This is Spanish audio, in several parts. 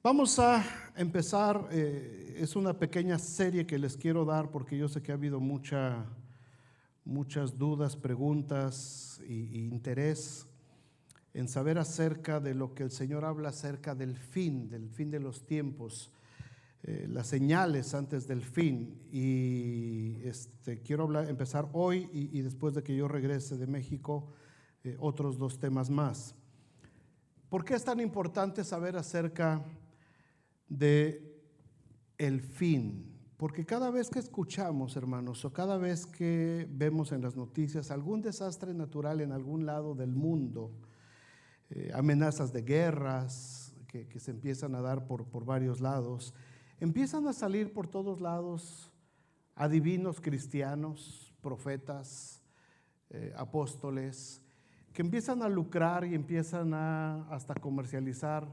Vamos a empezar, eh, es una pequeña serie que les quiero dar porque yo sé que ha habido mucha, muchas dudas, preguntas e interés en saber acerca de lo que el Señor habla acerca del fin, del fin de los tiempos, eh, las señales antes del fin. Y este, quiero hablar, empezar hoy y, después de que yo regrese de México, eh, otros dos temas más. ¿Por qué es tan importante saber acerca de el fin. Porque cada vez que escuchamos, hermanos, o cada vez que vemos en las noticias algún desastre natural en algún lado del mundo, eh, amenazas de guerras que, se empiezan a dar por, varios lados, empiezan a salir por todos lados adivinos cristianos, profetas, eh, apóstoles, que empiezan a lucrar y empiezan a hasta comercializar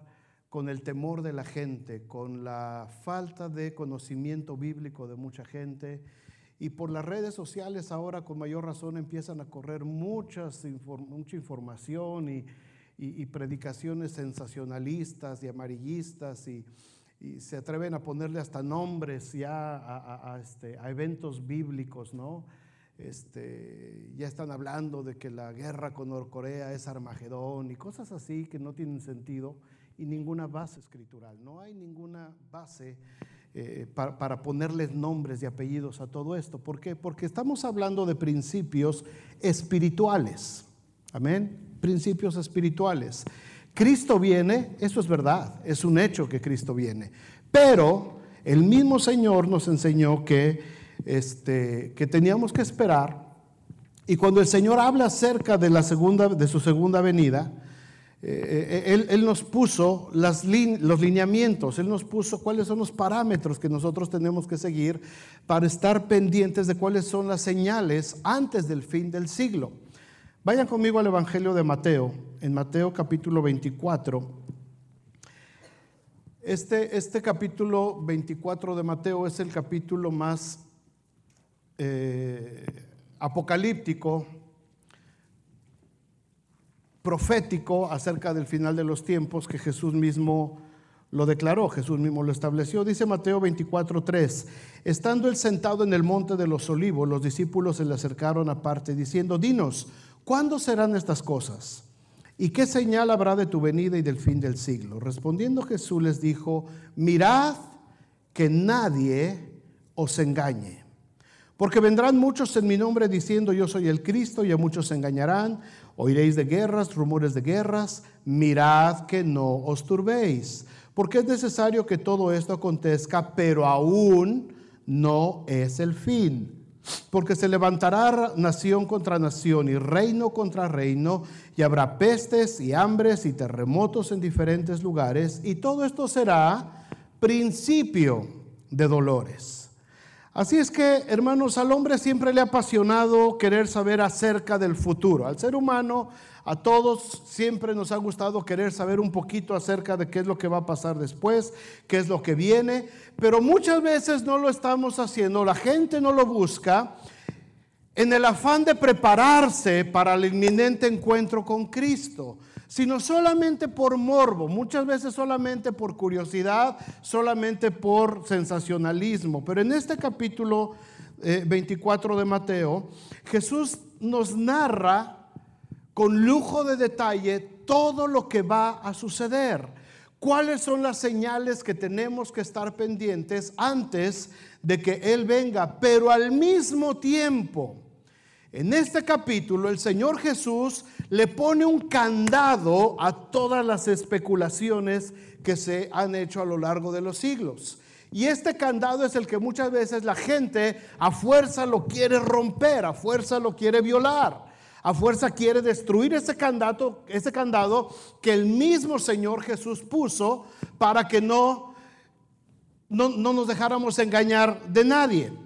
con el temor de la gente, con la falta de conocimiento bíblico de mucha gente. Y por las redes sociales ahora con mayor razón empiezan a correr muchas, mucha información y, predicaciones sensacionalistas y amarillistas y, se atreven a ponerle hasta nombres ya este, a, eventos bíblicos, ¿no? Este, ya están hablando de que la guerra con Norcorea es Armagedón y cosas así que no tienen sentido y ninguna base escritural. No hay ninguna base eh, para, ponerles nombres y apellidos a todo esto. ¿Por qué? Porque estamos hablando de principios espirituales. Amén. Principios espirituales. Cristo viene, eso es verdad, es un hecho que Cristo viene. Pero el mismo Señor nos enseñó que, este, que teníamos que esperar. Y cuando el Señor habla acerca de, la segunda, de su segunda venida, eh, eh, eh, él, nos puso los lineamientos, Él nos puso cuáles son los parámetros que nosotros tenemos que seguir para estar pendientes de cuáles son las señales antes del fin del siglo. Vayan conmigo al Evangelio de Mateo, en Mateo capítulo 24. Este, este, capítulo 24 de Mateo es el capítulo más apocalíptico profético acerca del final de los tiempos que Jesús mismo lo declaró, Jesús mismo lo estableció. Dice Mateo 24:3, estando él sentado en el monte de los olivos, los discípulos se le acercaron aparte diciendo, dinos, ¿cuándo serán estas cosas? ¿Y qué señal habrá de tu venida y del fin del siglo? Respondiendo Jesús les dijo, mirad que nadie os engañe. Porque vendrán muchos en mi nombre diciendo yo soy el Cristo y a muchos se engañarán. Oiréis de guerras, rumores de guerras. Mirad que no os turbéis. Porque es necesario que todo esto acontezca, pero aún no es el fin. Porque se levantará nación contra nación y reino contra reino, y habrá pestes y hambres y terremotos en diferentes lugares, y todo esto será principio de dolores. Así es que, hermanos, al hombre siempre le ha apasionado querer saber acerca del futuro. Al ser humano, a todos siempre nos ha gustado querer saber un poquito acerca de qué es lo que va a pasar después, qué es lo que viene, pero muchas veces no lo estamos haciendo, la gente no lo busca en el afán de prepararse para el inminente encuentro con Cristo sino solamente por morbo, muchas veces solamente por curiosidad, solamente por sensacionalismo. Pero en este capítulo 24 eh, de Mateo, Jesús nos narra con lujo de detalle todo lo que va a suceder. ¿Cuáles son las señales que tenemos que estar pendientes antes de que Él venga? Pero al mismo tiempo, en este capítulo el Señor Jesús le pone un candado a todas las especulaciones que se han hecho a lo largo de los siglos. Y este candado es el que muchas veces la gente a fuerza lo quiere romper, a fuerza lo quiere violar, a fuerza quiere destruir ese candado, ese candado que el mismo Señor Jesús puso para que no, no, no nos dejáramos engañar de nadie.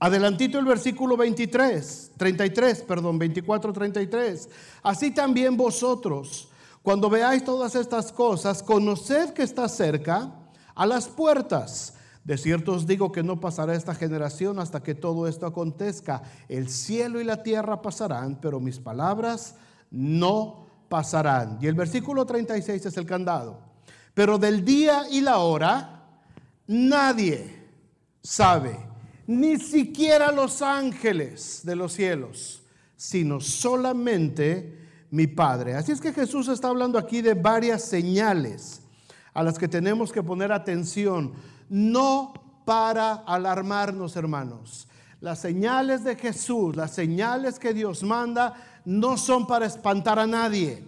Adelantito el versículo 23, 33, perdón, 24, 33. Así también vosotros, cuando veáis todas estas cosas, conoced que está cerca a las puertas. De cierto os digo que no pasará esta generación hasta que todo esto acontezca. El cielo y la tierra pasarán, pero mis palabras no pasarán. Y el versículo 36 es el candado. Pero del día y la hora nadie sabe ni siquiera los ángeles de los cielos, sino solamente mi Padre. Así es que Jesús está hablando aquí de varias señales a las que tenemos que poner atención, no para alarmarnos, hermanos. Las señales de Jesús, las señales que Dios manda, no son para espantar a nadie,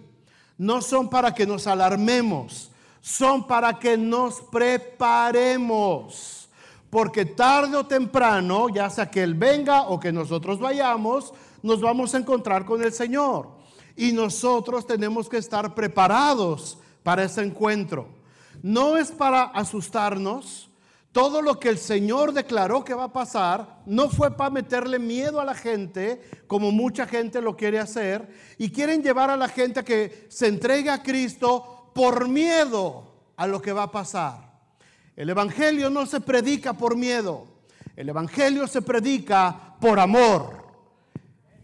no son para que nos alarmemos, son para que nos preparemos porque tarde o temprano, ya sea que Él venga o que nosotros vayamos, nos vamos a encontrar con el Señor. Y nosotros tenemos que estar preparados para ese encuentro. No es para asustarnos. Todo lo que el Señor declaró que va a pasar no fue para meterle miedo a la gente, como mucha gente lo quiere hacer, y quieren llevar a la gente a que se entregue a Cristo por miedo a lo que va a pasar. El Evangelio no se predica por miedo. El Evangelio se predica por amor.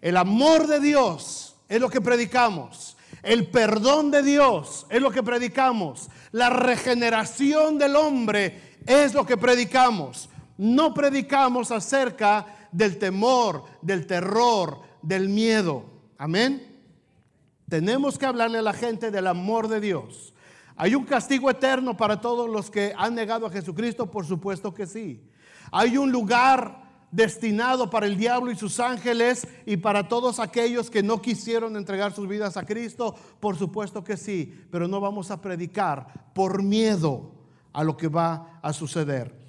El amor de Dios es lo que predicamos. El perdón de Dios es lo que predicamos. La regeneración del hombre es lo que predicamos. No predicamos acerca del temor, del terror, del miedo. Amén. Tenemos que hablarle a la gente del amor de Dios ¿Hay un castigo eterno para todos los que han negado a Jesucristo? Por supuesto que sí. ¿Hay un lugar destinado para el diablo y sus ángeles y para todos aquellos que no quisieron entregar sus vidas a Cristo? Por supuesto que sí, pero no vamos a predicar por miedo a lo que va a suceder.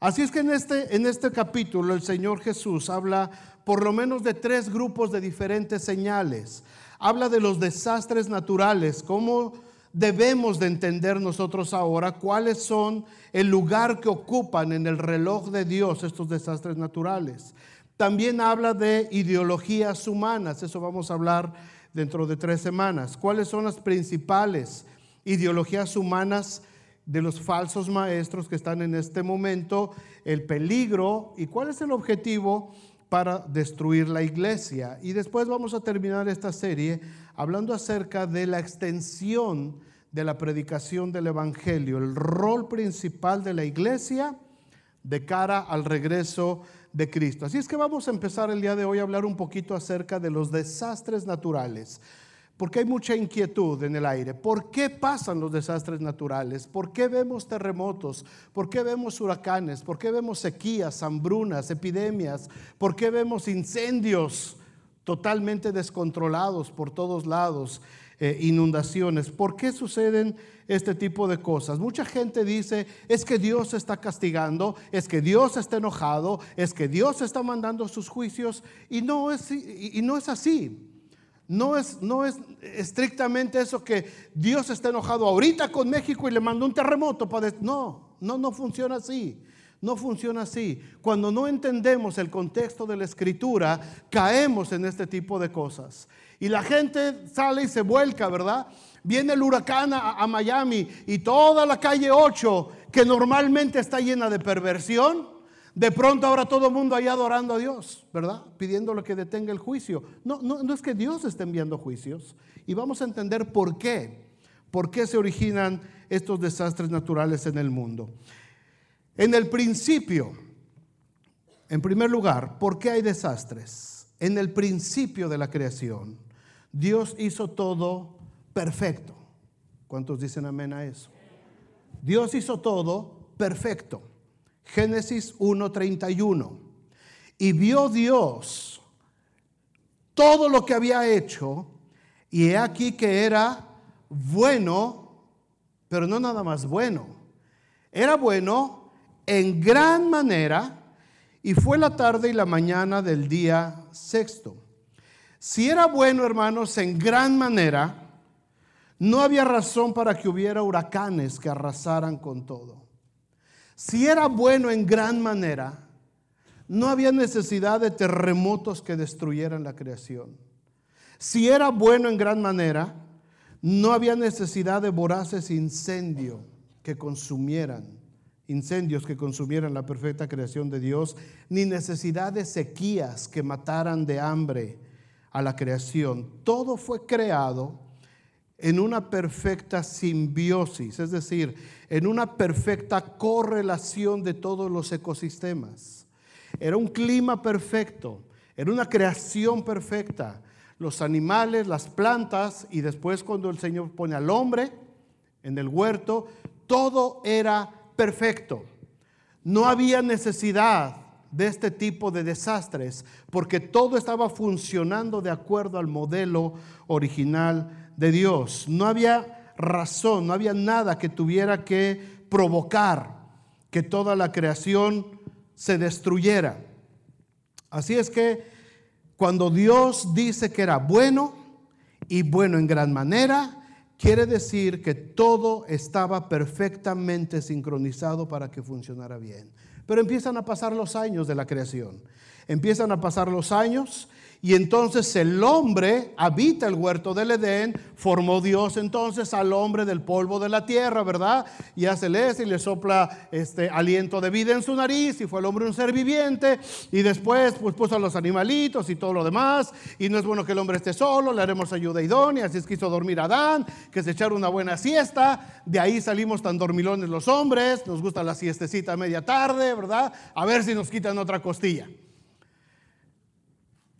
Así es que en este, en este capítulo el Señor Jesús habla por lo menos de tres grupos de diferentes señales. Habla de los desastres naturales, como debemos de entender nosotros ahora cuáles son el lugar que ocupan en el reloj de Dios estos desastres naturales. También habla de ideologías humanas, eso vamos a hablar dentro de tres semanas. ¿Cuáles son las principales ideologías humanas de los falsos maestros que están en este momento? El peligro y cuál es el objetivo para destruir la iglesia. Y después vamos a terminar esta serie hablando acerca de la extensión de la predicación del Evangelio, el rol principal de la iglesia de cara al regreso de Cristo. Así es que vamos a empezar el día de hoy a hablar un poquito acerca de los desastres naturales porque hay mucha inquietud en el aire. ¿Por qué pasan los desastres naturales? ¿Por qué vemos terremotos? ¿Por qué vemos huracanes? ¿Por qué vemos sequías, hambrunas, epidemias? ¿Por qué vemos incendios totalmente descontrolados por todos lados? Eh, inundaciones. ¿Por qué suceden este tipo de cosas? Mucha gente dice, es que Dios está castigando, es que Dios está enojado, es que Dios está mandando sus juicios y no es, y no es así. No es, no es estrictamente eso que Dios está enojado ahorita con México y le mandó un terremoto. Para... No, no, no funciona así. No funciona así. Cuando no entendemos el contexto de la escritura, caemos en este tipo de cosas. Y la gente sale y se vuelca, ¿verdad? Viene el huracán a, a Miami y toda la calle 8, que normalmente está llena de perversión, de pronto ahora todo el mundo ahí adorando a Dios, ¿verdad? Pidiéndole que detenga el juicio. No, no, no es que Dios esté enviando juicios. Y vamos a entender por qué. ¿Por qué se originan estos desastres naturales en el mundo? En el principio, en primer lugar, ¿por qué hay desastres? En el principio de la creación, Dios hizo todo perfecto. ¿Cuántos dicen amén a eso? Dios hizo todo perfecto. Génesis 1:31. Y vio Dios todo lo que había hecho, y he aquí que era bueno, pero no nada más bueno. Era bueno en gran manera, y fue la tarde y la mañana del día sexto. Si era bueno, hermanos, en gran manera, no había razón para que hubiera huracanes que arrasaran con todo si era bueno en gran manera, no había necesidad de terremotos que destruyeran la creación. Si era bueno en gran manera, no había necesidad de voraces incendios que consumieran, incendios que consumieran la perfecta creación de Dios, ni necesidad de sequías que mataran de hambre a la creación. Todo fue creado en una perfecta simbiosis, es decir, en una perfecta correlación de todos los ecosistemas. Era un clima perfecto, era una creación perfecta. Los animales, las plantas y después cuando el Señor pone al hombre en el huerto, todo era perfecto. No había necesidad de este tipo de desastres porque todo estaba funcionando de acuerdo al modelo original de Dios. No había razón, no había nada que tuviera que provocar que toda la creación se destruyera. Así es que cuando Dios dice que era bueno y bueno en gran manera, quiere decir que todo estaba perfectamente sincronizado para que funcionara bien. Pero empiezan a pasar los años de la creación. Empiezan a pasar los años y entonces el hombre habita el huerto del Edén, formó Dios entonces al hombre del polvo de la tierra, ¿verdad? Y hace y le sopla este aliento de vida en su nariz y fue el hombre un ser viviente y después pues puso a los animalitos y todo lo demás y no es bueno que el hombre esté solo, le haremos ayuda idónea, así es que hizo dormir a Adán, que se echara una buena siesta, de ahí salimos tan dormilones los hombres, nos gusta la siestecita a media tarde, ¿verdad? A ver si nos quitan otra costilla.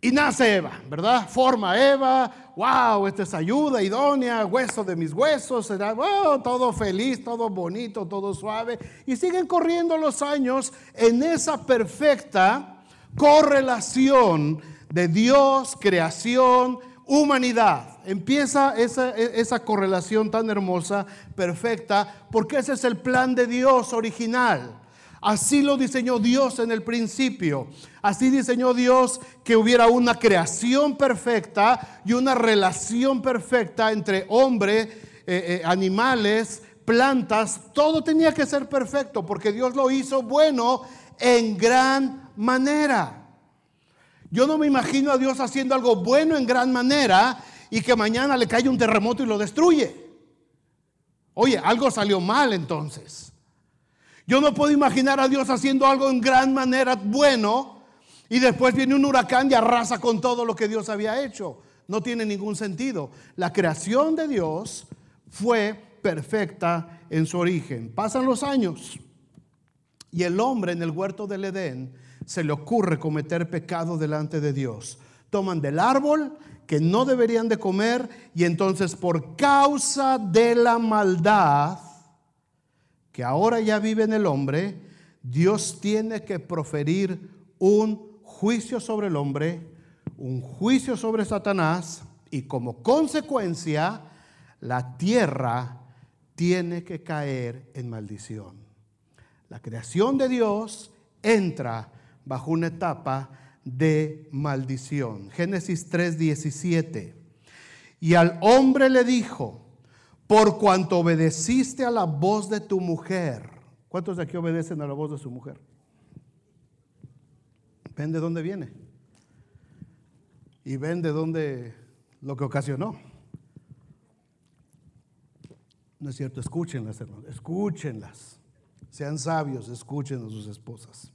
Y nace Eva, ¿verdad? Forma Eva, wow, esta es ayuda idónea, hueso de mis huesos, será wow, todo feliz, todo bonito, todo suave. Y siguen corriendo los años en esa perfecta correlación de Dios, creación, humanidad. Empieza esa, e, esa correlación tan hermosa, perfecta, porque ese es el plan de Dios original. Así lo diseñó Dios en el principio. Así diseñó Dios que hubiera una creación perfecta y una relación perfecta entre hombre, eh, eh, animales, plantas. Todo tenía que ser perfecto porque Dios lo hizo bueno en gran manera. Yo no me imagino a Dios haciendo algo bueno en gran manera y que mañana le caiga un terremoto y lo destruye. Oye, algo salió mal entonces. Yo no puedo imaginar a Dios haciendo algo en gran manera bueno y después viene un huracán y arrasa con todo lo que Dios había hecho. No tiene ningún sentido. La creación de Dios fue perfecta en su origen. Pasan los años y el hombre en el huerto del Edén se le ocurre cometer pecado delante de Dios. Toman del árbol que no deberían de comer y entonces por causa de la maldad que ahora ya vive en el hombre, Dios tiene que proferir un juicio sobre el hombre, un juicio sobre Satanás, y como consecuencia, la tierra tiene que caer en maldición. La creación de Dios entra bajo una etapa de maldición. Génesis 3:17. Y al hombre le dijo, por cuanto obedeciste a la voz de tu mujer. ¿Cuántos de aquí obedecen a la voz de su mujer? Ven de dónde viene. Y ven de dónde lo que ocasionó. No es cierto, escúchenlas, hermanos, escúchenlas. Sean sabios, escuchen a sus esposas.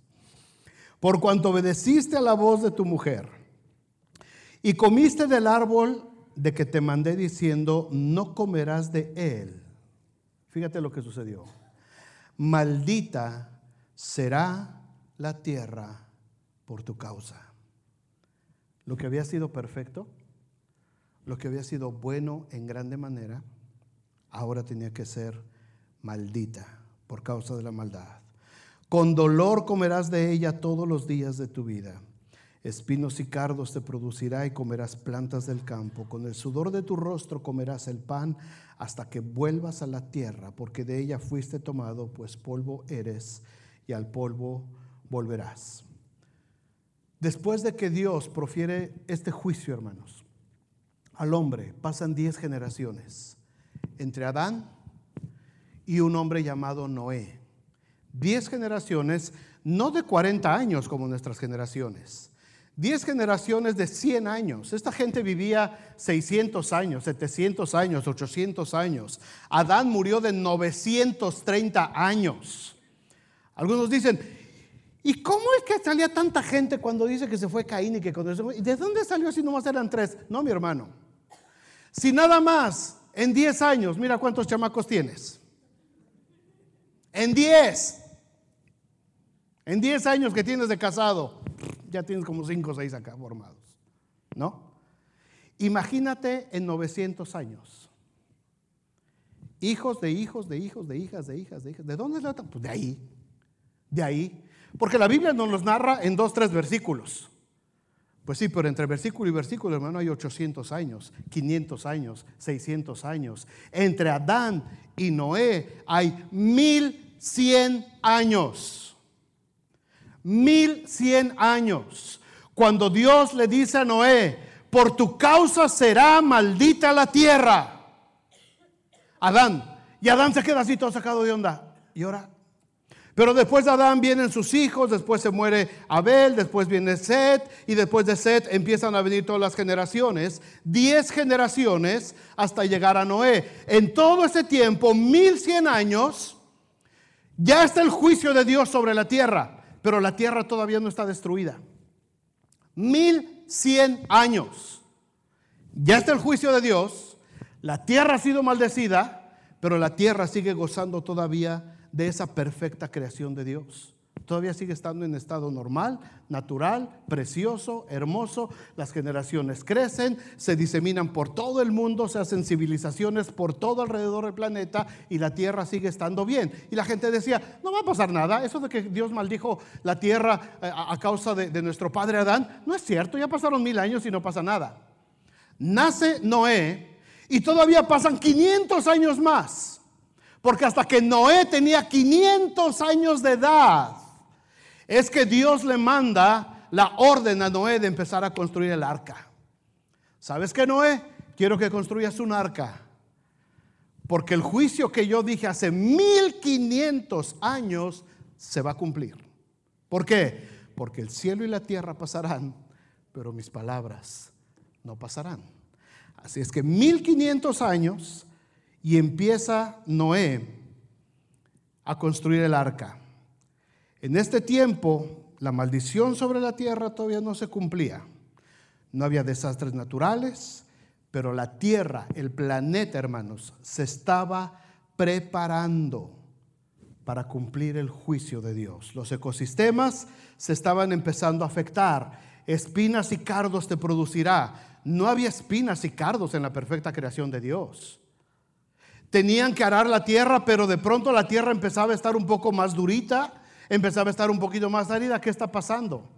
Por cuanto obedeciste a la voz de tu mujer y comiste del árbol de que te mandé diciendo, no comerás de él. Fíjate lo que sucedió. Maldita será la tierra por tu causa. Lo que había sido perfecto, lo que había sido bueno en grande manera, ahora tenía que ser maldita por causa de la maldad. Con dolor comerás de ella todos los días de tu vida Espinos y cardos te producirá y comerás plantas del campo. Con el sudor de tu rostro comerás el pan hasta que vuelvas a la tierra, porque de ella fuiste tomado, pues polvo eres y al polvo volverás. Después de que Dios profiere este juicio, hermanos, al hombre pasan diez generaciones entre Adán y un hombre llamado Noé. Diez generaciones, no de 40 años como nuestras generaciones, 10 generaciones de 100 años. Esta gente vivía 600 años, 700 años, 800 años. Adán murió de 930 años. Algunos dicen, ¿y cómo es que salía tanta gente cuando dice que se fue Caín y que cuando se fue? ¿De dónde salió si nomás eran tres? No, mi hermano. Si nada más en 10 años, mira cuántos chamacos tienes. En 10. En 10 años que tienes de casado ya tienes como 5 o 6 acá formados, ¿no? Imagínate en 900 años. Hijos de hijos, de hijos, de hijas, de hijas, de hijas. ¿De dónde es la Pues de ahí, de ahí. Porque la Biblia nos los narra en dos, tres versículos. Pues sí, pero entre versículo y versículo, hermano, hay 800 años, 500 años, 600 años. Entre Adán y Noé hay 1100 años. 1100 años, cuando Dios le dice a Noé, por tu causa será maldita la tierra. Adán, y Adán se queda así todo sacado de onda. Y ahora, pero después de Adán vienen sus hijos, después se muere Abel, después viene Set, y después de Set empiezan a venir todas las generaciones, diez generaciones hasta llegar a Noé. En todo ese tiempo, mil cien años, ya está el juicio de Dios sobre la tierra pero la tierra todavía no está destruida. 1100 años. Ya está el juicio de Dios, la tierra ha sido maldecida, pero la tierra sigue gozando todavía de esa perfecta creación de Dios. Todavía sigue estando en estado normal, natural, precioso, hermoso. Las generaciones crecen, se diseminan por todo el mundo, se hacen civilizaciones por todo alrededor del planeta y la tierra sigue estando bien. Y la gente decía, no va a pasar nada. Eso de que Dios maldijo la tierra eh, a causa de, nuestro padre Adán, no es cierto. Ya pasaron mil años y no pasa nada. Nace Noé y todavía pasan 500 años más. Porque hasta que Noé tenía 500 años de edad, es que Dios le manda la orden a Noé de empezar a construir el arca. ¿Sabes qué, Noé? Quiero que construyas un arca. Porque el juicio que yo dije hace 1500 años se va a cumplir. ¿Por qué? Porque el cielo y la tierra pasarán, pero mis palabras no pasarán. Así es que 1500 años y empieza Noé a construir el arca. En este tiempo, la maldición sobre la tierra todavía no se cumplía. No había desastres naturales, pero la tierra, el planeta, hermanos, se estaba preparando para cumplir el juicio de Dios. Los ecosistemas se estaban empezando a afectar. Espinas y cardos te producirá. No había espinas y cardos en la perfecta creación de Dios. Tenían que arar la tierra, pero de pronto la tierra empezaba a estar un poco más durita empezaba a estar un poquito más herida, ¿Qué está pasando?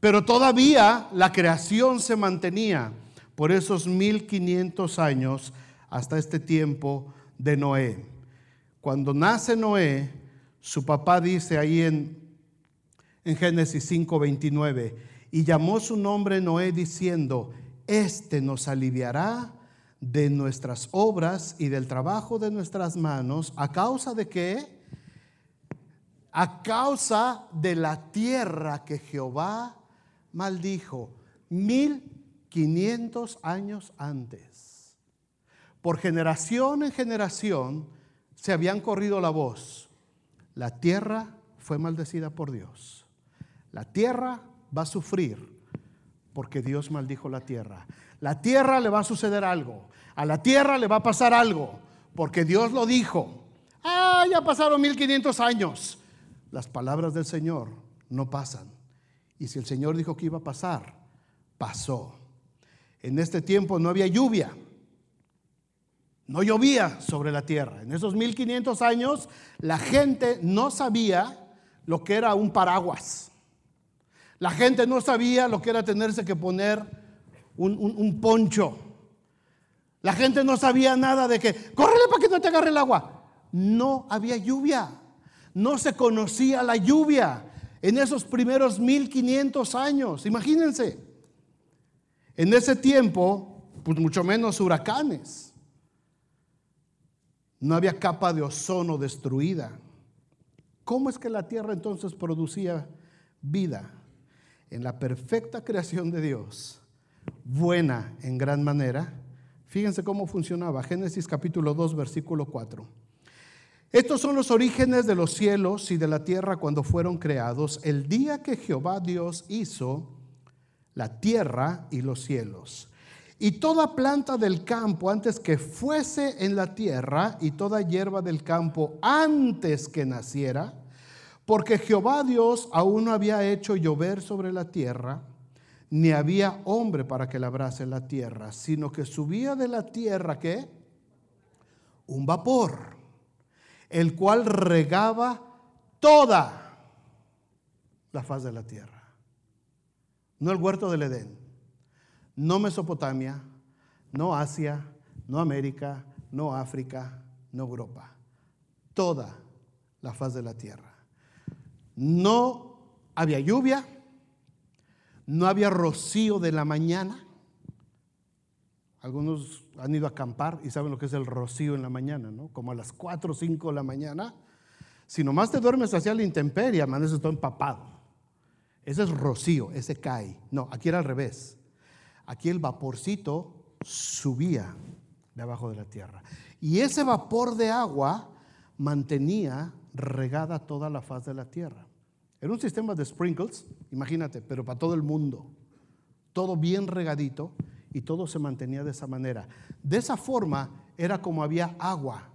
Pero todavía la creación se mantenía por esos 1500 años hasta este tiempo de Noé. Cuando nace Noé, su papá dice ahí en, en Génesis 5:29, y llamó su nombre Noé diciendo, este nos aliviará de nuestras obras y del trabajo de nuestras manos, a causa de que a causa de la tierra que Jehová maldijo mil quinientos años antes. Por generación en generación se habían corrido la voz. La tierra fue maldecida por Dios. La tierra va a sufrir porque Dios maldijo la tierra. La tierra le va a suceder algo. A la tierra le va a pasar algo porque Dios lo dijo. Ah, ya pasaron 1500 años las palabras del Señor no pasan. Y si el Señor dijo que iba a pasar, pasó. En este tiempo no había lluvia. No llovía sobre la tierra. En esos 1500 años la gente no sabía lo que era un paraguas. La gente no sabía lo que era tenerse que poner un, poncho. La gente no sabía nada de que, córrele para que no te agarre el agua. No había lluvia no se conocía la lluvia en esos primeros 1500 años. Imagínense. En ese tiempo, pues mucho menos huracanes. No había capa de ozono destruida. ¿Cómo es que la tierra entonces producía vida? En la perfecta creación de Dios, buena en gran manera. Fíjense cómo funcionaba. Génesis capítulo 2, versículo 4. Estos son los orígenes de los cielos y de la tierra cuando fueron creados, el día que Jehová Dios hizo la tierra y los cielos. Y toda planta del campo antes que fuese en la tierra y toda hierba del campo antes que naciera, porque Jehová Dios aún no había hecho llover sobre la tierra, ni había hombre para que labrase la tierra, sino que subía de la tierra que un vapor el cual regaba toda la faz de la tierra. No el huerto del Edén, no Mesopotamia, no Asia, no América, no África, no Europa. Toda la faz de la tierra. No había lluvia, no había rocío de la mañana, algunos han ido a acampar y saben lo que es el rocío en la mañana, ¿no? Como a las 4 o 5 de la mañana. Si nomás te duermes hacia la intemperie, amaneces todo empapado. Ese es rocío, ese cae. No, aquí era al revés. Aquí el vaporcito subía de abajo de la tierra. Y ese vapor de agua mantenía regada toda la faz de la tierra. Era un sistema de sprinkles, imagínate, pero para todo el mundo. Todo bien regadito y todo se mantenía de esa manera. De esa forma era como había agua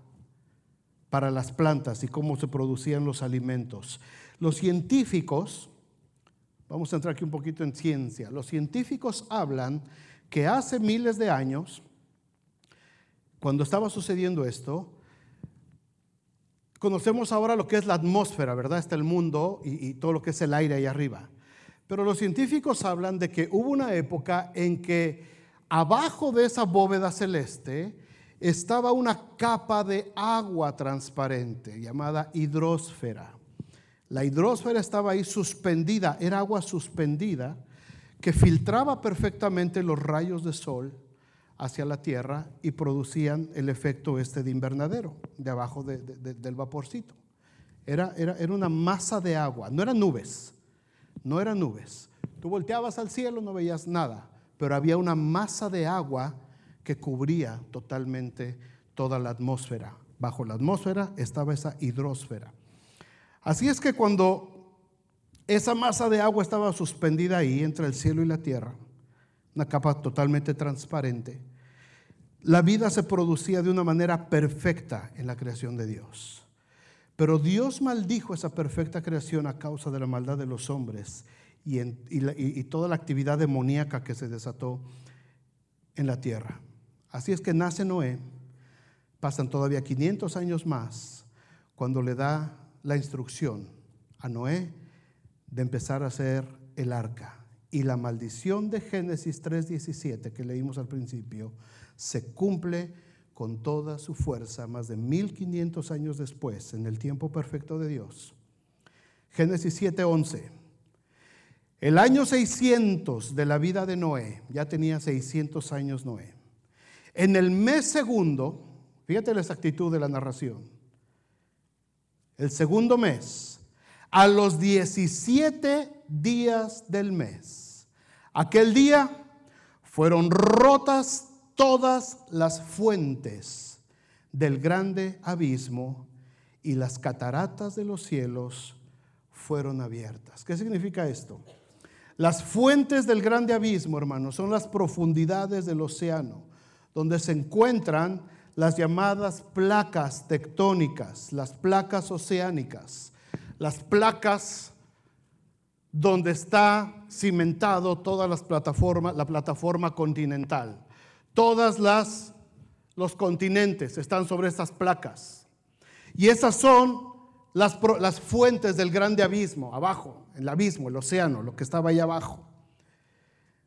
para las plantas y cómo se producían los alimentos. Los científicos, vamos a entrar aquí un poquito en ciencia, los científicos hablan que hace miles de años, cuando estaba sucediendo esto, conocemos ahora lo que es la atmósfera, ¿verdad? Está el mundo y, y todo lo que es el aire ahí arriba. Pero los científicos hablan de que hubo una época en que Abajo de esa bóveda celeste estaba una capa de agua transparente llamada hidrósfera. La hidrósfera estaba ahí suspendida, era agua suspendida que filtraba perfectamente los rayos de sol hacia la tierra y producían el efecto este de invernadero, de abajo del vaporcito. Era, era, una masa de agua, no eran nubes, no eran nubes. Tú volteabas al cielo, no veías nada pero había una masa de agua que cubría totalmente toda la atmósfera. Bajo la atmósfera estaba esa hidrósfera. Así es que cuando esa masa de agua estaba suspendida ahí entre el cielo y la tierra, una capa totalmente transparente, la vida se producía de una manera perfecta en la creación de Dios. Pero Dios maldijo esa perfecta creación a causa de la maldad de los hombres y, toda la actividad demoníaca que se desató en la tierra. Así es que nace Noé, pasan todavía 500 años más cuando le da la instrucción a Noé de empezar a hacer el arca. Y la maldición de Génesis 3.17 que leímos al principio se cumple con toda su fuerza más de 1500 años después, en el tiempo perfecto de Dios. Génesis 7.11 el año 600 de la vida de Noé, ya tenía 600 años Noé. En el mes segundo, fíjate la exactitud de la narración, el segundo mes, a los 17 días del mes, aquel día fueron rotas todas las fuentes del grande abismo y las cataratas de los cielos fueron abiertas. ¿Qué significa esto? Las fuentes del grande abismo, hermanos, son las profundidades del océano, donde se encuentran las llamadas placas tectónicas, las placas oceánicas, las placas donde está cimentado toda la plataforma continental. Todas las los continentes están sobre estas placas. Y esas son las, fuentes del grande abismo, abajo, el abismo, el océano, lo que estaba ahí abajo.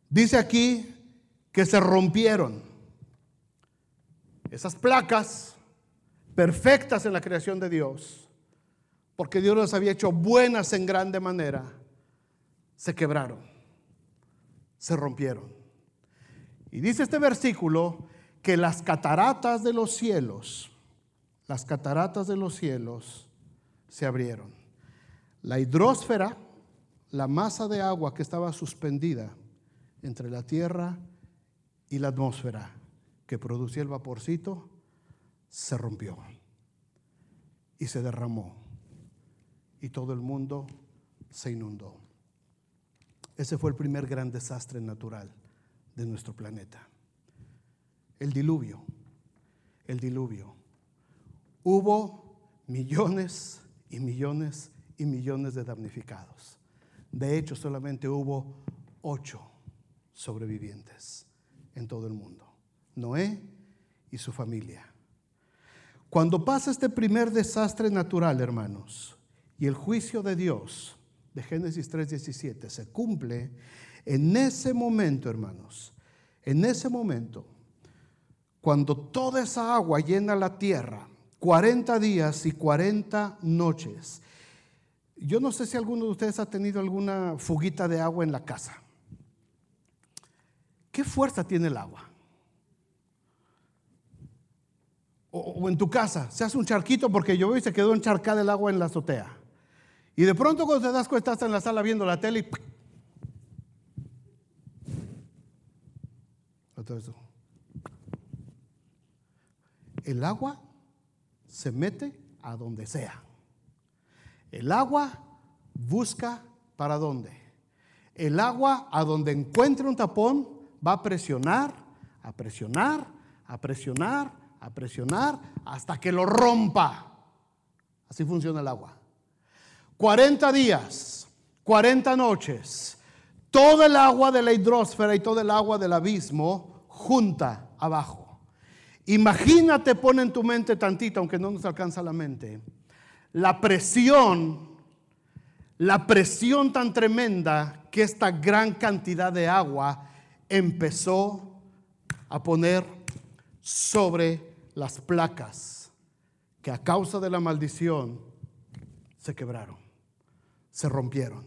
Dice aquí que se rompieron esas placas perfectas en la creación de Dios, porque Dios las había hecho buenas en grande manera, se quebraron, se rompieron. Y dice este versículo que las cataratas de los cielos, las cataratas de los cielos se abrieron. La hidrósfera, la masa de agua que estaba suspendida entre la Tierra y la atmósfera que producía el vaporcito, se rompió y se derramó y todo el mundo se inundó. Ese fue el primer gran desastre natural de nuestro planeta. El diluvio, el diluvio. Hubo millones y millones y millones de damnificados. De hecho, solamente hubo ocho sobrevivientes en todo el mundo. Noé y su familia. Cuando pasa este primer desastre natural, hermanos, y el juicio de Dios de Génesis 3:17 se cumple, en ese momento, hermanos, en ese momento, cuando toda esa agua llena la tierra, 40 días y 40 noches. Yo no sé si alguno de ustedes ha tenido alguna fuguita de agua en la casa. ¿Qué fuerza tiene el agua? O, en tu casa, se hace un charquito porque llovió y se quedó encharcada el agua en la azotea. Y de pronto cuando te das cuenta estás en la sala viendo la tele y... El agua se mete a donde sea. El agua busca para dónde. El agua a donde encuentre un tapón va a presionar, a presionar, a presionar, a presionar hasta que lo rompa. Así funciona el agua. 40 días, 40 noches, todo el agua de la hidrosfera y todo el agua del abismo junta abajo. Imagínate, pone en tu mente tantita aunque no nos alcanza la mente, la presión, la presión tan tremenda que esta gran cantidad de agua empezó a poner sobre las placas que a causa de la maldición se quebraron, se rompieron.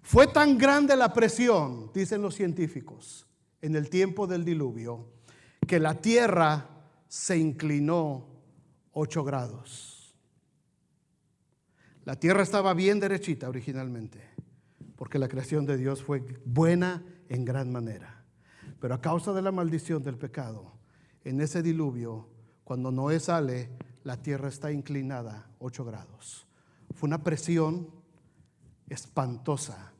Fue tan grande la presión, dicen los científicos, en el tiempo del diluvio, que la tierra se inclinó 8 grados. La tierra estaba bien derechita originalmente, porque la creación de Dios fue buena en gran manera. Pero a causa de la maldición del pecado, en ese diluvio, cuando Noé sale, la tierra está inclinada 8 grados. Fue una presión espantosa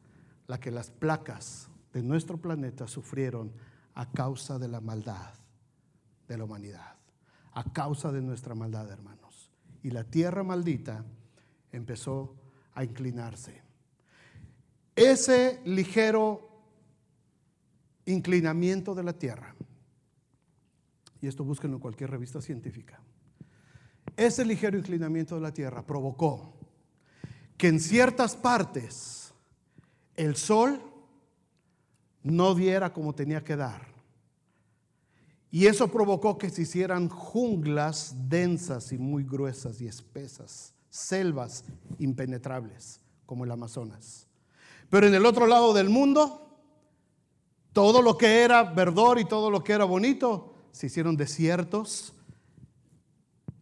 la que las placas de nuestro planeta sufrieron a causa de la maldad de la humanidad a causa de nuestra maldad, hermanos. Y la tierra maldita empezó a inclinarse. Ese ligero inclinamiento de la tierra, y esto búsquenlo en cualquier revista científica, ese ligero inclinamiento de la tierra provocó que en ciertas partes el sol no diera como tenía que dar y eso provocó que se hicieran junglas densas y muy gruesas y espesas, selvas impenetrables, como el Amazonas. Pero en el otro lado del mundo, todo lo que era verdor y todo lo que era bonito, se hicieron desiertos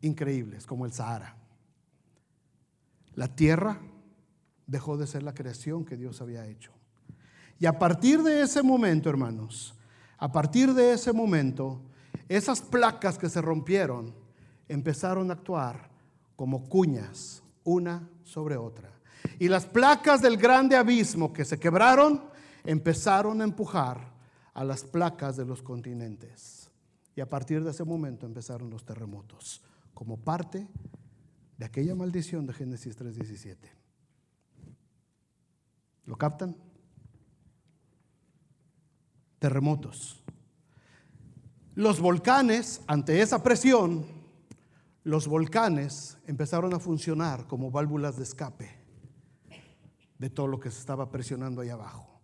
increíbles, como el Sahara. La tierra dejó de ser la creación que Dios había hecho. Y a partir de ese momento, hermanos, a partir de ese momento, esas placas que se rompieron empezaron a actuar como cuñas, una sobre otra. Y las placas del grande abismo que se quebraron empezaron a empujar a las placas de los continentes. Y a partir de ese momento empezaron los terremotos, como parte de aquella maldición de Génesis 3.17. ¿Lo captan? terremotos. Los volcanes, ante esa presión, los volcanes empezaron a funcionar como válvulas de escape de todo lo que se estaba presionando ahí abajo.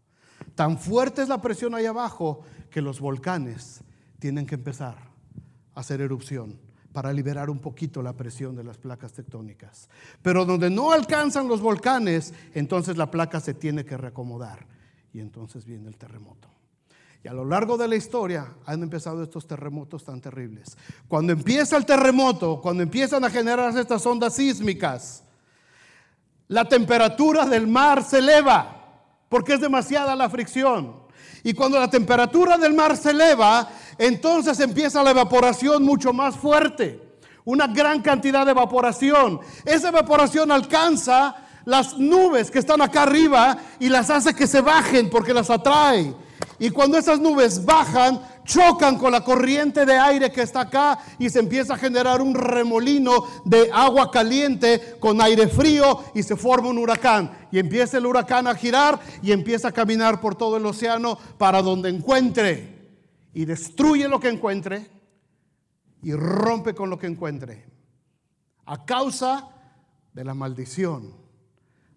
Tan fuerte es la presión ahí abajo que los volcanes tienen que empezar a hacer erupción para liberar un poquito la presión de las placas tectónicas. Pero donde no alcanzan los volcanes, entonces la placa se tiene que reacomodar y entonces viene el terremoto. Y a lo largo de la historia han empezado estos terremotos tan terribles. Cuando empieza el terremoto, cuando empiezan a generarse estas ondas sísmicas, la temperatura del mar se eleva porque es demasiada la fricción. Y cuando la temperatura del mar se eleva, entonces empieza la evaporación mucho más fuerte. Una gran cantidad de evaporación. Esa evaporación alcanza las nubes que están acá arriba y las hace que se bajen porque las atrae. Y cuando esas nubes bajan, chocan con la corriente de aire que está acá y se empieza a generar un remolino de agua caliente con aire frío y se forma un huracán. Y empieza el huracán a girar y empieza a caminar por todo el océano para donde encuentre. Y destruye lo que encuentre y rompe con lo que encuentre. A causa de la maldición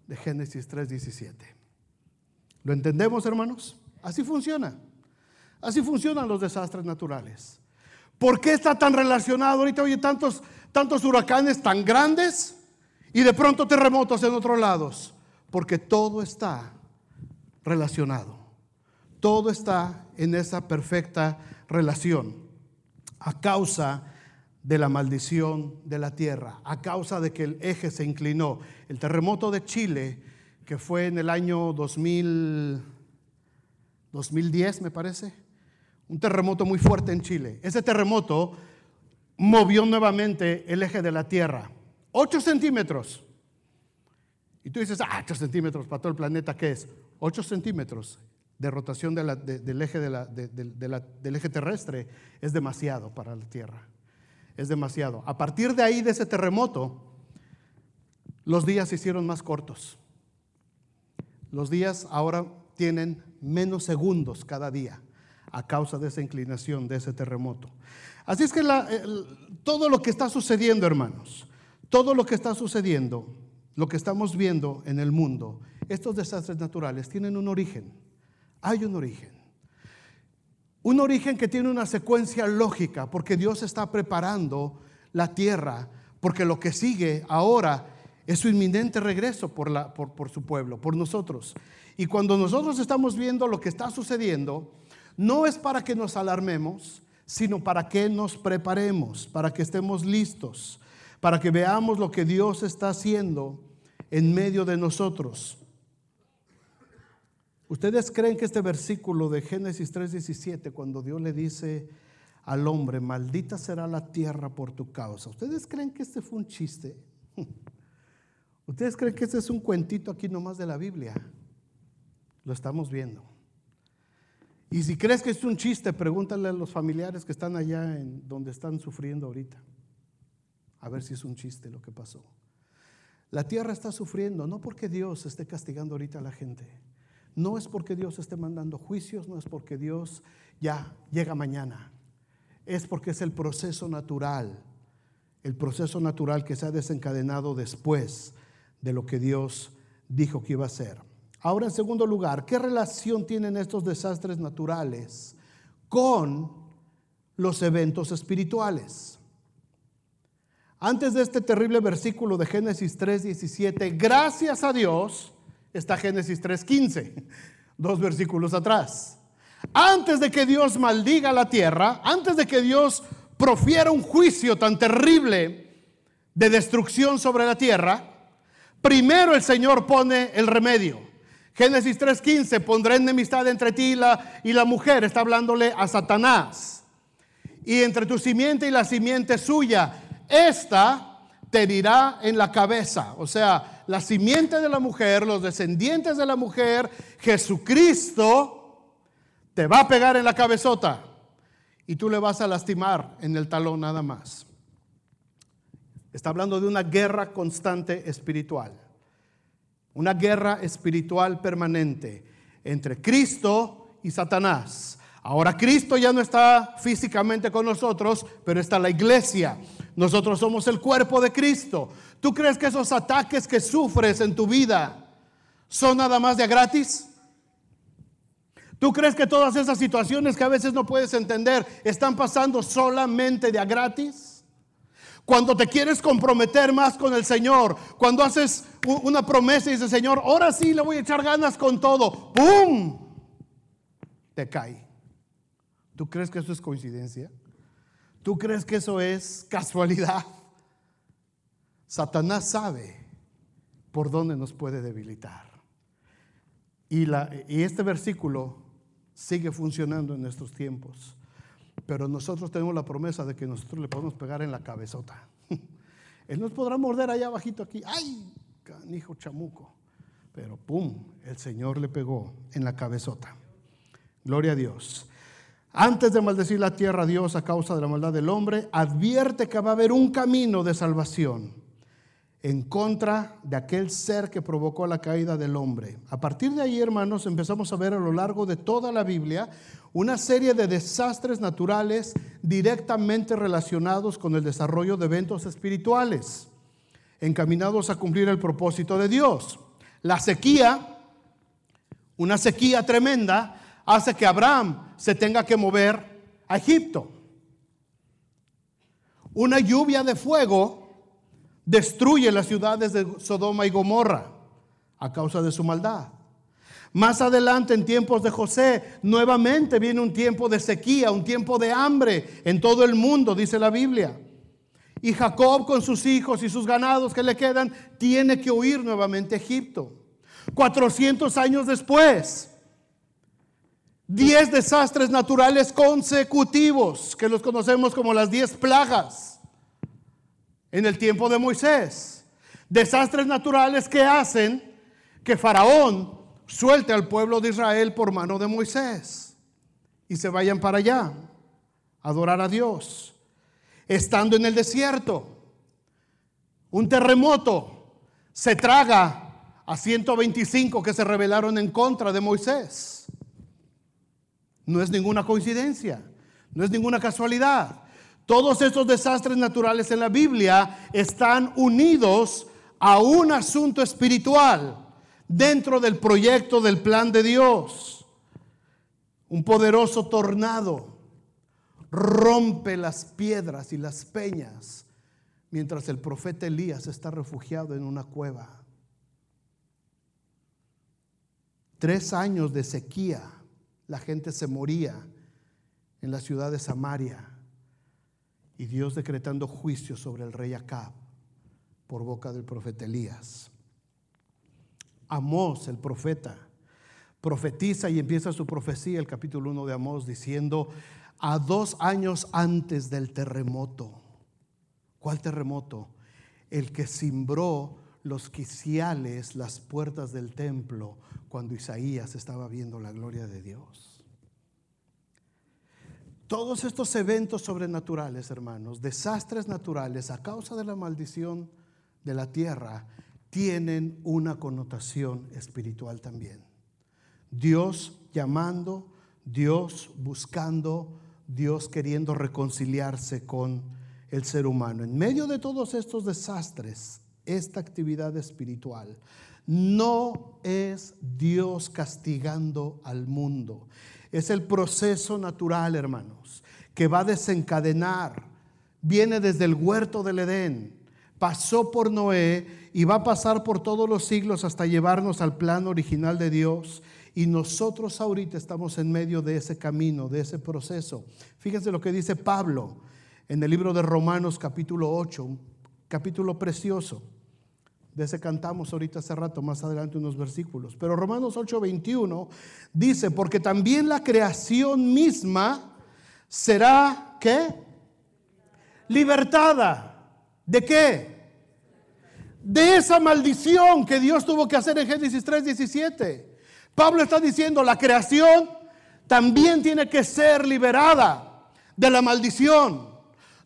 de Génesis 3:17. ¿Lo entendemos, hermanos? Así funciona. Así funcionan los desastres naturales. ¿Por qué está tan relacionado ahorita? Oye, tantos, tantos huracanes tan grandes y de pronto terremotos en otros lados. Porque todo está relacionado. Todo está en esa perfecta relación. A causa de la maldición de la tierra, a causa de que el eje se inclinó. El terremoto de Chile, que fue en el año 2000. 2010 me parece, un terremoto muy fuerte en Chile. Ese terremoto movió nuevamente el eje de la Tierra, 8 centímetros. Y tú dices, ah, 8 centímetros para todo el planeta, ¿qué es? 8 centímetros de rotación del eje terrestre es demasiado para la Tierra. Es demasiado. A partir de ahí, de ese terremoto, los días se hicieron más cortos. Los días ahora tienen menos segundos cada día a causa de esa inclinación, de ese terremoto. Así es que todo lo que está sucediendo, hermanos, todo lo que está sucediendo, lo que estamos viendo en el mundo, estos desastres naturales tienen un origen. Hay un origen. Un origen que tiene una secuencia lógica, porque Dios está preparando la tierra, porque lo que sigue ahora es su inminente regreso por, la, por, su pueblo, por nosotros. Y cuando nosotros estamos viendo lo que está sucediendo, no es para que nos alarmemos, sino para que nos preparemos, para que estemos listos, para que veamos lo que Dios está haciendo en medio de nosotros. ¿Ustedes creen que este versículo de Génesis 3:17, cuando Dios le dice al hombre, maldita será la tierra por tu causa, ¿ustedes creen que este fue un chiste? ¿Ustedes creen que este es un cuentito aquí nomás de la Biblia? Lo estamos viendo. Y si crees que es un chiste, pregúntale a los familiares que están allá en donde están sufriendo ahorita. A ver si es un chiste lo que pasó. La tierra está sufriendo, no porque Dios esté castigando ahorita a la gente. No es porque Dios esté mandando juicios, no es porque Dios ya llega mañana. Es porque es el proceso natural, el proceso natural que se ha desencadenado después de lo que Dios dijo que iba a hacer. Ahora, en segundo lugar, ¿qué relación tienen estos desastres naturales con los eventos espirituales? Antes de este terrible versículo de Génesis 3:17, gracias a Dios, está Génesis 3:15, dos versículos atrás. Antes de que Dios maldiga la tierra, antes de que Dios profiera un juicio tan terrible de destrucción sobre la tierra, Primero el Señor pone el remedio. Génesis 3:15, pondré enemistad entre ti y la, y la mujer, está hablándole a Satanás. Y entre tu simiente y la simiente suya, esta te dirá en la cabeza. O sea, la simiente de la mujer, los descendientes de la mujer, Jesucristo, te va a pegar en la cabezota. Y tú le vas a lastimar en el talón nada más. Está hablando de una guerra constante espiritual. Una guerra espiritual permanente entre Cristo y Satanás. Ahora Cristo ya no está físicamente con nosotros, pero está la iglesia. Nosotros somos el cuerpo de Cristo. ¿Tú crees que esos ataques que sufres en tu vida son nada más de gratis? ¿Tú crees que todas esas situaciones que a veces no puedes entender están pasando solamente de a gratis? Cuando te quieres comprometer más con el Señor, cuando haces una promesa y dices, Señor, ahora sí le voy a echar ganas con todo, ¡pum! Te cae. ¿Tú crees que eso es coincidencia? ¿Tú crees que eso es casualidad? Satanás sabe por dónde nos puede debilitar. Y, y este versículo sigue funcionando en nuestros tiempos. Pero nosotros tenemos la promesa de que nosotros le podemos pegar en la cabezota. Él nos podrá morder allá abajito aquí. ¡Ay! Canijo chamuco. Pero ¡pum! El Señor le pegó en la cabezota. Gloria a Dios. Antes de maldecir la tierra, Dios, a causa de la maldad del hombre, advierte que va a haber un camino de salvación en contra de aquel ser que provocó la caída del hombre. A partir de ahí, hermanos, empezamos a ver a lo largo de toda la Biblia una serie de desastres naturales directamente relacionados con el desarrollo de eventos espirituales, encaminados a cumplir el propósito de Dios. La sequía, una sequía tremenda, hace que Abraham se tenga que mover a Egipto. Una lluvia de fuego destruye las ciudades de Sodoma y Gomorra a causa de su maldad. Más adelante, en tiempos de José, nuevamente viene un tiempo de sequía, un tiempo de hambre en todo el mundo, dice la Biblia. Y Jacob con sus hijos y sus ganados que le quedan, tiene que huir nuevamente a Egipto. 400 años después, 10 desastres naturales consecutivos, que los conocemos como las 10 plagas en el tiempo de Moisés. Desastres naturales que hacen que Faraón suelte al pueblo de Israel por mano de Moisés y se vayan para allá a adorar a Dios. Estando en el desierto, un terremoto se traga a 125 que se rebelaron en contra de Moisés. No es ninguna coincidencia, no es ninguna casualidad. Todos estos desastres naturales en la Biblia están unidos a un asunto espiritual dentro del proyecto del plan de Dios. Un poderoso tornado rompe las piedras y las peñas mientras el profeta Elías está refugiado en una cueva. Tres años de sequía, la gente se moría en la ciudad de Samaria y Dios decretando juicio sobre el rey Acab por boca del profeta Elías. Amós, el profeta, profetiza y empieza su profecía, el capítulo 1 de Amós, diciendo, a dos años antes del terremoto, ¿cuál terremoto? El que cimbró los quiciales, las puertas del templo, cuando Isaías estaba viendo la gloria de Dios. Todos estos eventos sobrenaturales, hermanos, desastres naturales a causa de la maldición de la tierra, tienen una connotación espiritual también. Dios llamando, Dios buscando, Dios queriendo reconciliarse con el ser humano. En medio de todos estos desastres, esta actividad espiritual no es Dios castigando al mundo es el proceso natural, hermanos, que va a desencadenar. Viene desde el huerto del Edén, pasó por Noé y va a pasar por todos los siglos hasta llevarnos al plan original de Dios. Y nosotros ahorita estamos en medio de ese camino, de ese proceso. Fíjense lo que dice Pablo en el libro de Romanos capítulo 8, capítulo precioso. De ese cantamos ahorita hace rato, más adelante unos versículos. Pero Romanos 8:21 dice, porque también la creación misma será, ¿qué? Libertada. ¿De qué? De esa maldición que Dios tuvo que hacer en Génesis 3:17. Pablo está diciendo, la creación también tiene que ser liberada de la maldición.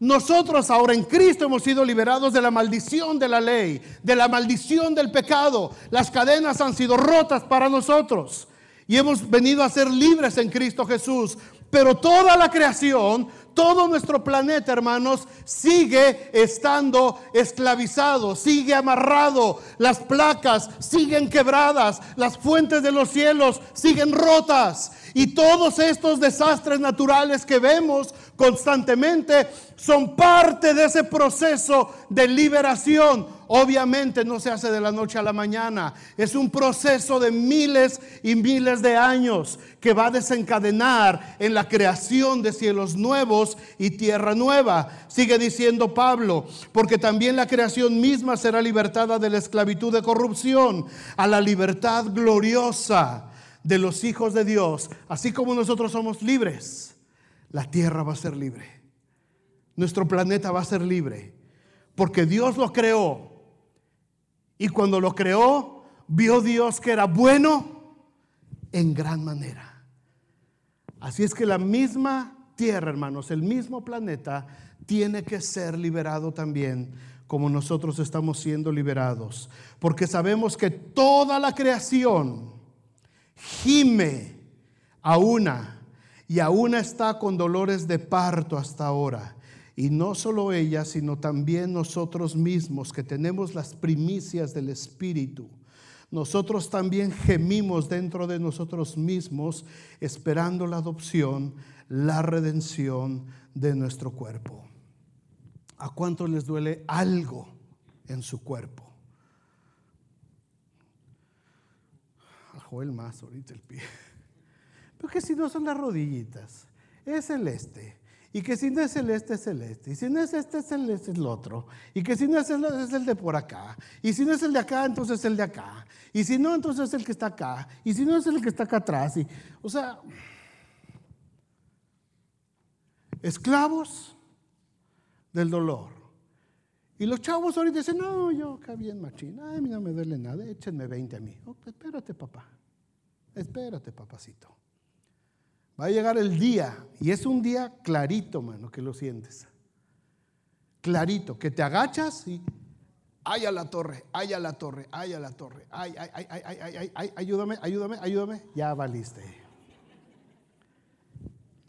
Nosotros ahora en Cristo hemos sido liberados de la maldición de la ley, de la maldición del pecado. Las cadenas han sido rotas para nosotros y hemos venido a ser libres en Cristo Jesús. Pero toda la creación, todo nuestro planeta, hermanos, sigue estando esclavizado, sigue amarrado. Las placas siguen quebradas, las fuentes de los cielos siguen rotas. Y todos estos desastres naturales que vemos constantemente son parte de ese proceso de liberación. Obviamente no se hace de la noche a la mañana, es un proceso de miles y miles de años que va a desencadenar en la creación de cielos nuevos y tierra nueva. Sigue diciendo Pablo, porque también la creación misma será libertada de la esclavitud de corrupción a la libertad gloriosa de los hijos de Dios, así como nosotros somos libres la tierra va a ser libre. Nuestro planeta va a ser libre. Porque Dios lo creó. Y cuando lo creó, vio Dios que era bueno en gran manera. Así es que la misma tierra, hermanos, el mismo planeta, tiene que ser liberado también como nosotros estamos siendo liberados. Porque sabemos que toda la creación gime a una y aún está con dolores de parto hasta ahora. Y no solo ella, sino también nosotros mismos que tenemos las primicias del Espíritu. Nosotros también gemimos dentro de nosotros mismos esperando la adopción, la redención de nuestro cuerpo. ¿A cuánto les duele algo en su cuerpo? A el más ahorita el pie que si no son las rodillitas, es celeste. Y que si no es celeste, es celeste. Y si no es este, es el este, otro. Y que si no es el, es el de por acá. Y si no es el de acá, entonces es el de acá. Y si no, entonces es el que está acá. Y si no, es el que está acá atrás. Y, o sea, esclavos del dolor. Y los chavos ahorita dicen, no, yo acá bien machín. a mí no me duele nada. Échenme 20 a mí. espérate, papá. Espérate, papacito. Va a llegar el día, y es un día clarito, mano, que lo sientes. Clarito, que te agachas y ay a la torre, ay a la torre, ay a la torre, ay, ay, ay, ay, ay, ay, ayúdame, ayúdame, ayúdame. Ya valiste.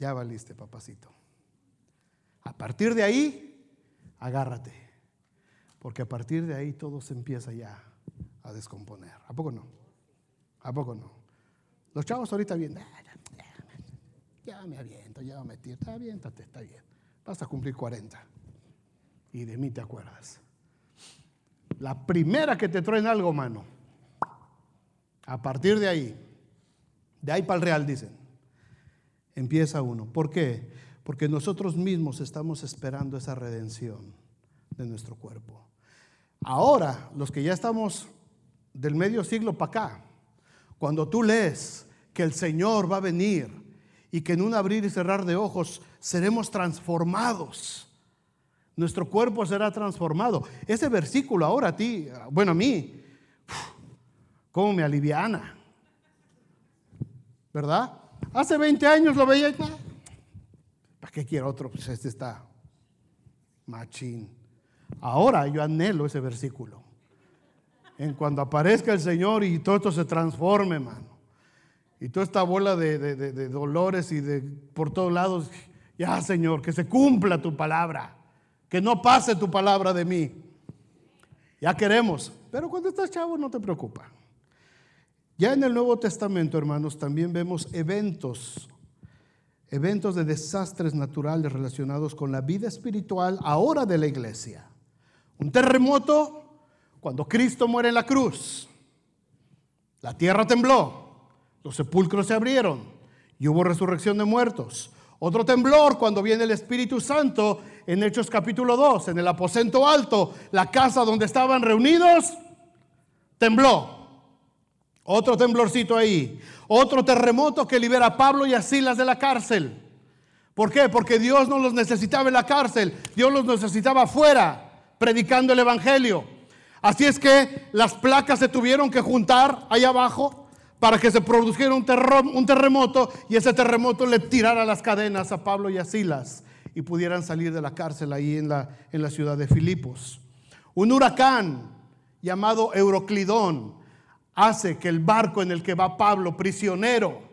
Ya valiste, papacito. A partir de ahí, agárrate. Porque a partir de ahí todo se empieza ya a descomponer. ¿A poco no? ¿A poco no? Los chavos ahorita vienen ya me aviento, ya me a está aviéntate, está bien. Vas a cumplir 40 y de mí te acuerdas. La primera que te traen algo, mano. A partir de ahí, de ahí para el real, dicen. Empieza uno. ¿Por qué? Porque nosotros mismos estamos esperando esa redención de nuestro cuerpo. Ahora, los que ya estamos del medio siglo para acá, cuando tú lees que el Señor va a venir y que en un abrir y cerrar de ojos seremos transformados. Nuestro cuerpo será transformado. Ese versículo ahora a ti, bueno, a mí, cómo me aliviana. ¿Verdad? Hace 20 años lo veía y ¿para qué quiero otro? Pues este está machín. Ahora yo anhelo ese versículo. En cuando aparezca el Señor y todo esto se transforme, hermano. Y toda esta bola de, dolores y de por todos lados, ya Señor, que se cumpla tu palabra, que no pase tu palabra de mí. Ya queremos, pero cuando estás chavo no te preocupa. Ya en el Nuevo Testamento, hermanos, también vemos eventos, eventos de desastres naturales relacionados con la vida espiritual ahora de la iglesia. Un terremoto cuando Cristo muere en la cruz. La tierra tembló. Los sepulcros se abrieron y hubo resurrección de muertos. Otro temblor cuando viene el Espíritu Santo en Hechos capítulo 2, en el aposento alto, la casa donde estaban reunidos, tembló. Otro temblorcito ahí. Otro terremoto que libera a Pablo y a Silas de la cárcel. ¿Por qué? Porque Dios no los necesitaba en la cárcel, Dios los necesitaba afuera, predicando el Evangelio. Así es que las placas se tuvieron que juntar ahí abajo para que se produjera un, terremoto y ese terremoto le tirara las cadenas a Pablo y a Silas y pudieran salir de la cárcel ahí en la, en la ciudad de Filipos. Un huracán llamado Euroclidón hace que el barco en el que va Pablo, prisionero,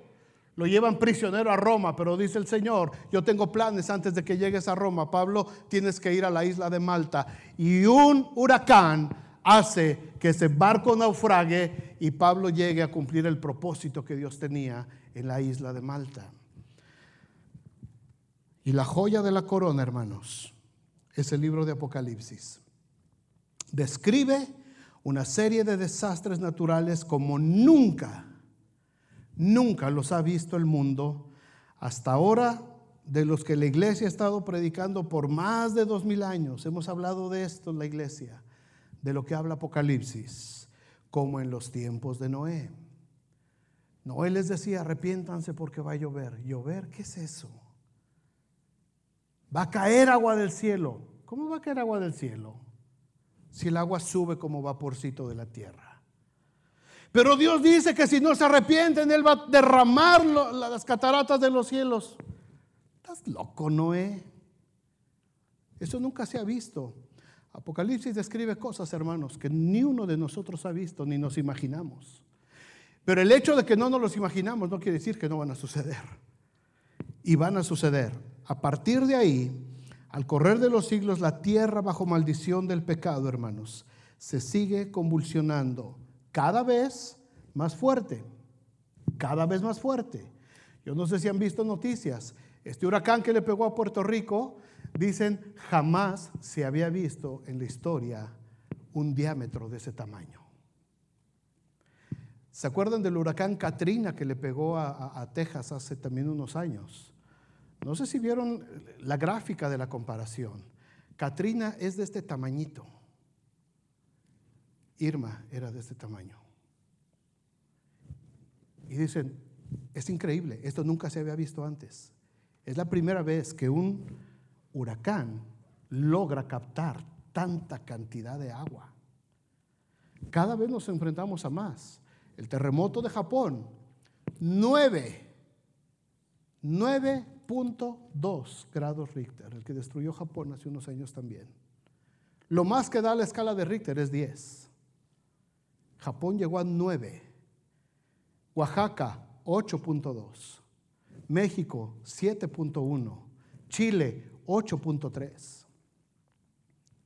lo llevan prisionero a Roma, pero dice el Señor, yo tengo planes antes de que llegues a Roma, Pablo, tienes que ir a la isla de Malta. Y un huracán hace que ese barco naufrague y Pablo llegue a cumplir el propósito que Dios tenía en la isla de Malta. Y la joya de la corona, hermanos, es el libro de Apocalipsis. Describe una serie de desastres naturales como nunca, nunca los ha visto el mundo hasta ahora, de los que la iglesia ha estado predicando por más de dos mil años. Hemos hablado de esto en la iglesia de lo que habla Apocalipsis, como en los tiempos de Noé. Noé les decía, arrepiéntanse porque va a llover. ¿Llover? ¿Qué es eso? Va a caer agua del cielo. ¿Cómo va a caer agua del cielo? Si el agua sube como vaporcito de la tierra. Pero Dios dice que si no se arrepienten, Él va a derramar las cataratas de los cielos. ¿Estás loco, Noé? Eso nunca se ha visto. Apocalipsis describe cosas, hermanos, que ni uno de nosotros ha visto ni nos imaginamos. Pero el hecho de que no nos los imaginamos no quiere decir que no van a suceder. Y van a suceder. A partir de ahí, al correr de los siglos, la tierra bajo maldición del pecado, hermanos, se sigue convulsionando cada vez más fuerte. Cada vez más fuerte. Yo no sé si han visto noticias. Este huracán que le pegó a Puerto Rico Dicen, jamás se había visto en la historia un diámetro de ese tamaño. ¿Se acuerdan del huracán Katrina que le pegó a, Texas hace también unos años? No sé si vieron la gráfica de la comparación. Katrina es de este tamañito. Irma era de este tamaño. Y dicen, es increíble, esto nunca se había visto antes. Es la primera vez que un huracán logra captar tanta cantidad de agua. Cada vez nos enfrentamos a más. El terremoto de Japón, 9, 9.2 grados Richter, el que destruyó Japón hace unos años también. Lo más que da la escala de Richter es 10. Japón llegó a 9. Oaxaca, 8.2. México, 7.1. Chile, 8.3.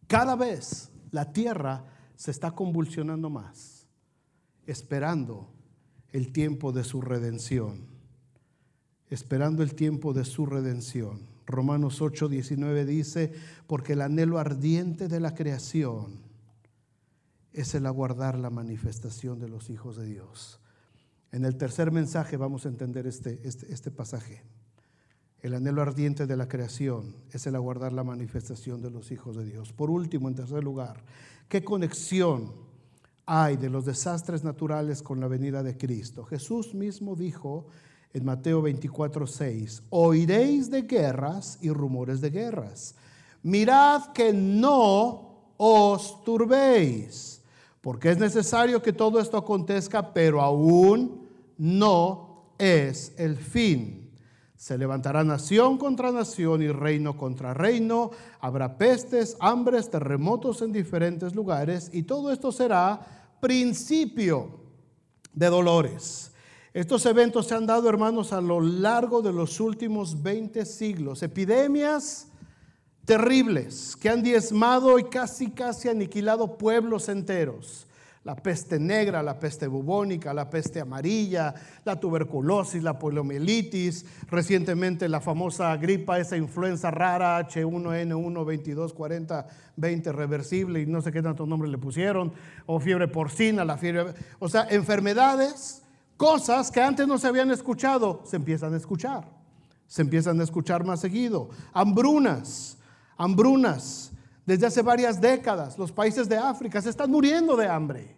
Cada vez la tierra se está convulsionando más, esperando el tiempo de su redención, esperando el tiempo de su redención. Romanos 8:19 dice, porque el anhelo ardiente de la creación es el aguardar la manifestación de los hijos de Dios. En el tercer mensaje vamos a entender este, este, este pasaje. El anhelo ardiente de la creación es el aguardar la manifestación de los hijos de Dios. Por último, en tercer lugar, ¿qué conexión hay de los desastres naturales con la venida de Cristo? Jesús mismo dijo en Mateo 24, 6, oiréis de guerras y rumores de guerras. Mirad que no os turbéis, porque es necesario que todo esto acontezca, pero aún no es el fin. Se levantará nación contra nación y reino contra reino. Habrá pestes, hambres, terremotos en diferentes lugares y todo esto será principio de dolores. Estos eventos se han dado, hermanos, a lo largo de los últimos 20 siglos. Epidemias terribles que han diezmado y casi, casi aniquilado pueblos enteros la peste negra, la peste bubónica, la peste amarilla, la tuberculosis, la poliomielitis, recientemente la famosa gripa, esa influenza rara H1N1 2240-20 reversible y no sé qué tantos nombres le pusieron, o fiebre porcina, la fiebre, o sea, enfermedades, cosas que antes no se habían escuchado, se empiezan a escuchar, se empiezan a escuchar más seguido, hambrunas, hambrunas desde hace varias décadas los países de África se están muriendo de hambre.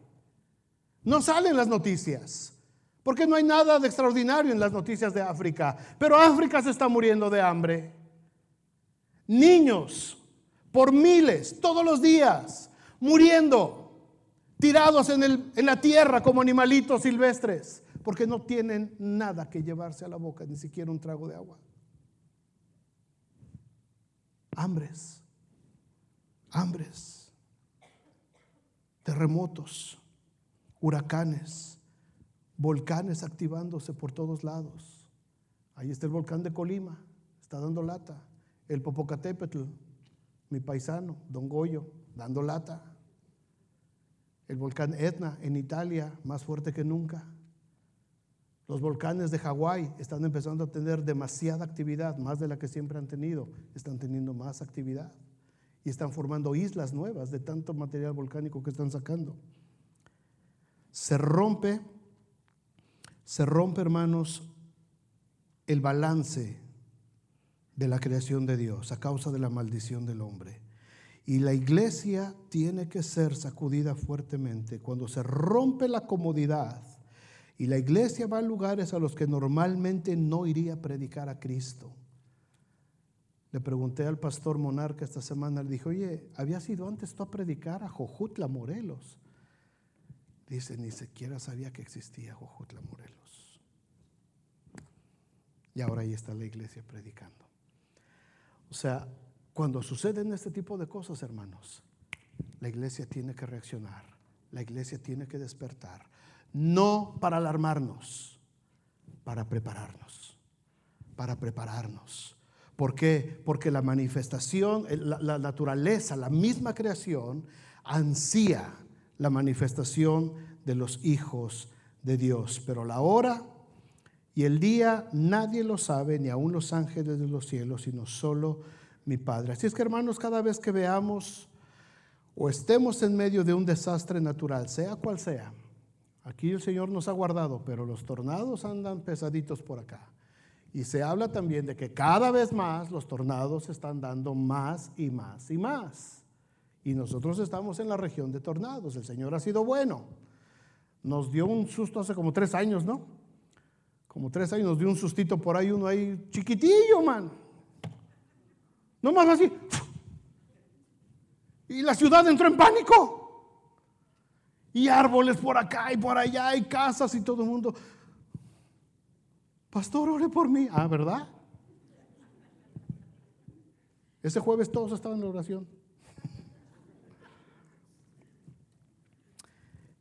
No salen las noticias, porque no hay nada de extraordinario en las noticias de África, pero África se está muriendo de hambre. Niños, por miles, todos los días, muriendo, tirados en, la tierra como animalitos silvestres, porque no tienen nada que llevarse a la boca, ni siquiera un trago de agua. Hambres hambres, terremotos, huracanes, volcanes activándose por todos lados. Ahí está el volcán de Colima, está dando lata. El Popocatépetl, mi paisano, Don Goyo, dando lata. El volcán Etna en Italia, más fuerte que nunca. Los volcanes de Hawái están empezando a tener demasiada actividad, más de la que siempre han tenido, están teniendo más actividad y están formando islas nuevas de tanto material volcánico que están sacando. Se rompe, se rompe, hermanos, el balance de la creación de Dios a causa de la maldición del hombre. Y la iglesia tiene que ser sacudida fuertemente cuando se rompe la comodidad y la iglesia va a lugares a los que normalmente no iría a predicar a Cristo. Le pregunté al pastor Monarca esta semana, le dije, oye, ¿habías ido antes tú a predicar a Jojutla, Morelos? Dice, ni siquiera sabía que existía Jojutla, Morelos. Y ahora ahí está la iglesia predicando. O sea, cuando suceden este tipo de cosas, hermanos, la iglesia tiene que reaccionar, la iglesia tiene que despertar, no para alarmarnos, para prepararnos, para prepararnos ¿Por qué? Porque la manifestación, eh, la, naturaleza, la misma creación, ansía la manifestación de los hijos de Dios. Pero la hora y el día nadie lo sabe, ni aun los ángeles de los cielos, sino solo mi Padre. Así es que hermanos, cada vez que veamos o estemos en medio de un desastre natural, sea cual sea, aquí el Señor nos ha guardado, pero los tornados andan pesaditos por acá. Y se habla también de que cada vez más los tornados se están dando más y más y más. Y nosotros estamos en la región de tornados. El Señor ha sido bueno. Nos dio un susto hace como tres años, ¿no? Como tres años nos dio un sustito por ahí, uno ahí chiquitillo, man. No más así. Y la ciudad entró en pánico. Y árboles por acá y por allá, y casas y todo el mundo. Pastor, ore por mí. Ah, ¿verdad? Ese jueves todos estaban en la oración.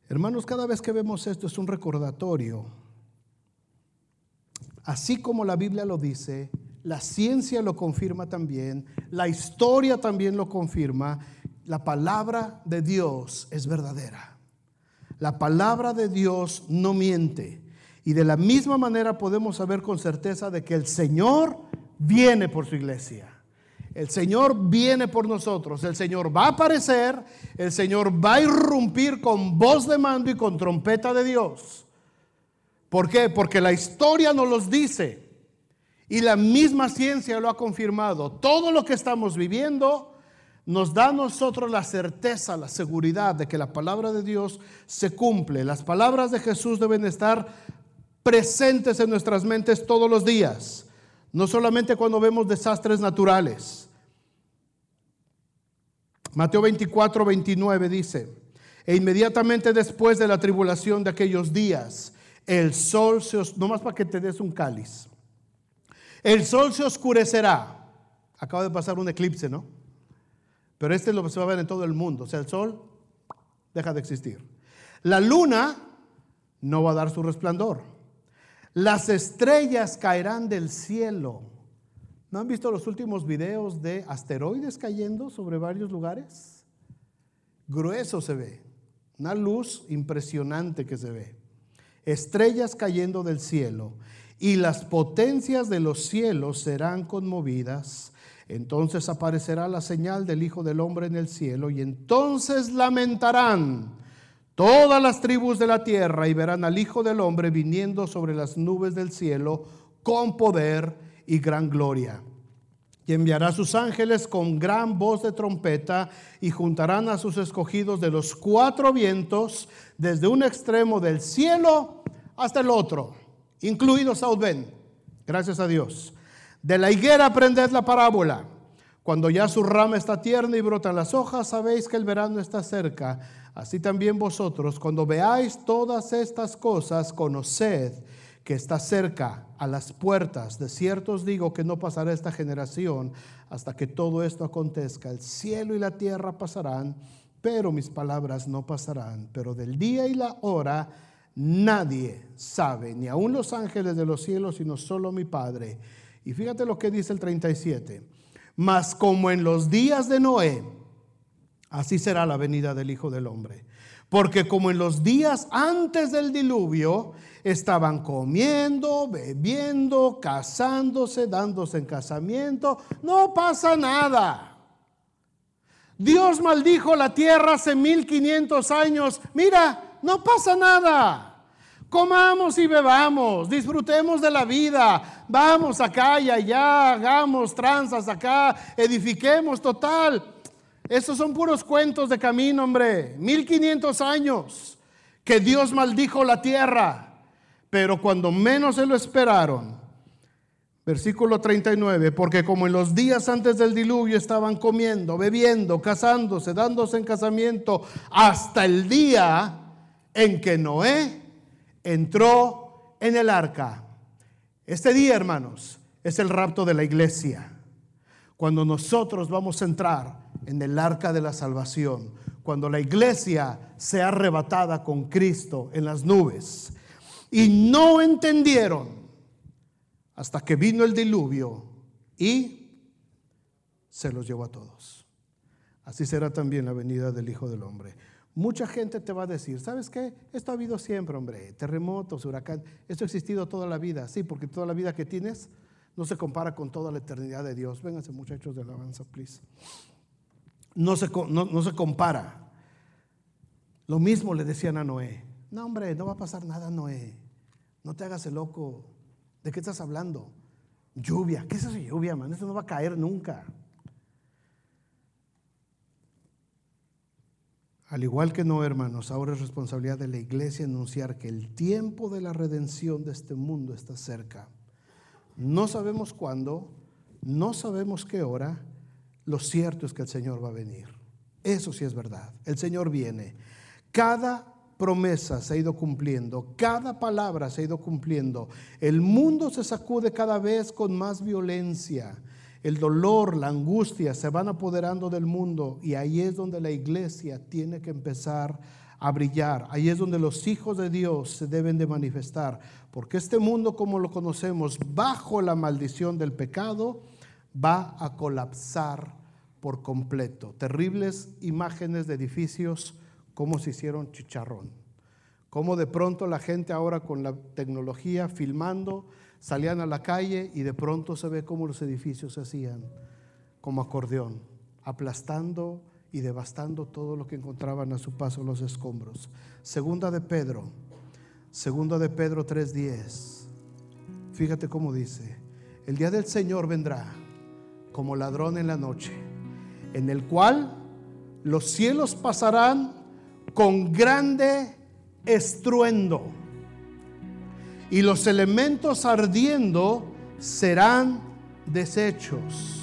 Hermanos, cada vez que vemos esto es un recordatorio. Así como la Biblia lo dice, la ciencia lo confirma también, la historia también lo confirma, la palabra de Dios es verdadera. La palabra de Dios no miente. Y de la misma manera podemos saber con certeza de que el Señor viene por su iglesia. El Señor viene por nosotros, el Señor va a aparecer, el Señor va a irrumpir con voz de mando y con trompeta de Dios. ¿Por qué? Porque la historia nos los dice y la misma ciencia lo ha confirmado. Todo lo que estamos viviendo nos da a nosotros la certeza, la seguridad de que la palabra de Dios se cumple. Las palabras de Jesús deben estar presentes en nuestras mentes todos los días, no solamente cuando vemos desastres naturales. Mateo 24, 29 dice, e inmediatamente después de la tribulación de aquellos días, el sol se os... más para que te des un cáliz. El sol se oscurecerá. Acaba de pasar un eclipse, ¿no? Pero este es lo que se va a ver en todo el mundo. O sea, el sol deja de existir. La luna no va a dar su resplandor. Las estrellas caerán del cielo. ¿No han visto los últimos videos de asteroides cayendo sobre varios lugares? Grueso se ve, una luz impresionante que se ve. Estrellas cayendo del cielo y las potencias de los cielos serán conmovidas. Entonces aparecerá la señal del Hijo del Hombre en el cielo y entonces lamentarán todas las tribus de la tierra y verán al Hijo del Hombre viniendo sobre las nubes del cielo con poder y gran gloria. Y enviará a sus ángeles con gran voz de trompeta y juntarán a sus escogidos de los cuatro vientos desde un extremo del cielo hasta el otro, incluido South Ben. Gracias a Dios. De la higuera aprended la parábola. Cuando ya su rama está tierna y brotan las hojas, sabéis que el verano está cerca. Así también vosotros, cuando veáis todas estas cosas, conoced que está cerca a las puertas. De cierto os digo que no pasará esta generación hasta que todo esto acontezca. El cielo y la tierra pasarán, pero mis palabras no pasarán. Pero del día y la hora nadie sabe, ni aun los ángeles de los cielos, sino solo mi Padre. Y fíjate lo que dice el 37 mas como en los días de Noé, así será la venida del Hijo del Hombre. Porque como en los días antes del diluvio, estaban comiendo, bebiendo, casándose, dándose en casamiento, no pasa nada. Dios maldijo la tierra hace 1500 años. Mira, no pasa nada. Comamos y bebamos, disfrutemos de la vida, vamos acá y allá, hagamos tranzas acá, edifiquemos total. Estos son puros cuentos de camino, hombre. 1500 años que Dios maldijo la tierra, pero cuando menos se lo esperaron. Versículo 39, porque como en los días antes del diluvio estaban comiendo, bebiendo, casándose, dándose en casamiento, hasta el día en que Noé entró en el arca. Este día, hermanos, es el rapto de la iglesia. Cuando nosotros vamos a entrar en el arca de la salvación, cuando la iglesia sea arrebatada con Cristo en las nubes. Y no entendieron hasta que vino el diluvio y se los llevó a todos. Así será también la venida del Hijo del Hombre. Mucha gente te va a decir, ¿sabes qué? Esto ha habido siempre, hombre, terremotos, huracán, esto ha existido toda la vida, sí, porque toda la vida que tienes no se compara con toda la eternidad de Dios. Vénganse muchachos de alabanza, please. No se, no, se compara. Lo mismo le decían a Noé. No, hombre, no va a pasar nada, Noé. No te hagas el loco. ¿De qué estás hablando? Lluvia. ¿Qué es eso lluvia, man? Eso no va a caer nunca. Al igual que no, hermanos, ahora es responsabilidad de la iglesia anunciar que el tiempo de la redención de este mundo está cerca. No sabemos cuándo, no sabemos qué hora, lo cierto es que el Señor va a venir. Eso sí es verdad, el Señor viene. Cada promesa se ha ido cumpliendo, cada palabra se ha ido cumpliendo. El mundo se sacude cada vez con más violencia. El dolor, la angustia se van apoderando del mundo y ahí es donde la iglesia tiene que empezar a brillar. Ahí es donde los hijos de Dios se deben de manifestar. Porque este mundo como lo conocemos, bajo la maldición del pecado, va a colapsar por completo. Terribles imágenes de edificios como se hicieron chicharrón. Como de pronto la gente ahora con la tecnología filmando salían a la calle y de pronto se ve cómo los edificios se hacían como acordeón, aplastando y devastando todo lo que encontraban a su paso los escombros. Segunda de Pedro, segunda de Pedro 3:10. Fíjate cómo dice, el día del Señor vendrá como ladrón en la noche, en el cual los cielos pasarán con grande estruendo y los elementos ardiendo serán desechos.